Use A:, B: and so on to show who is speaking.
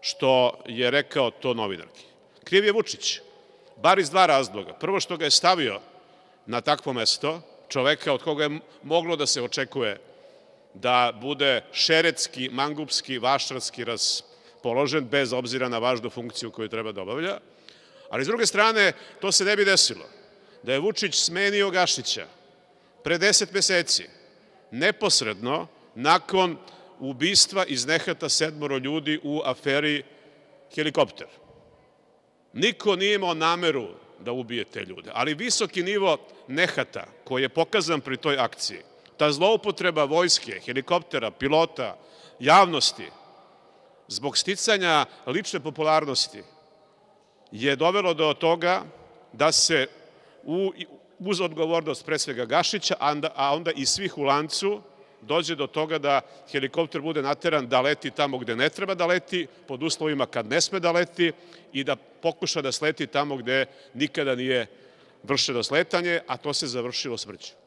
A: što je rekao to novinarki. Kriv je Vučić, bar iz dva razloga. Prvo što ga je stavio na takvo mesto, čoveka od koga je moglo da se očekuje da bude šerecki, mangupski, vašarski raspoložen, bez obzira na važnu funkciju koju treba da obavlja. Ali, s druge strane, to se ne bi desilo. Da je Vučić smenio Gašića pre deset meseci, neposredno, nakon ubistva iz nehata sedmoro ljudi u aferi helikopter. Niko nije imao nameru da ubije te ljude, ali visoki nivo nehata koji je pokazan pri toj akciji, ta zloupotreba vojske, helikoptera, pilota, javnosti, zbog sticanja lične popularnosti, je dovelo do toga da se u, uz odgovornost pre svega Gašića, a onda, a onda i svih u lancu, dođe do toga da helikopter bude nateran da leti tamo gde ne treba da leti, pod uslovima kad ne sme da leti i da pokuša da sleti tamo gde nikada nije vršeno sletanje, a to se završilo smrću.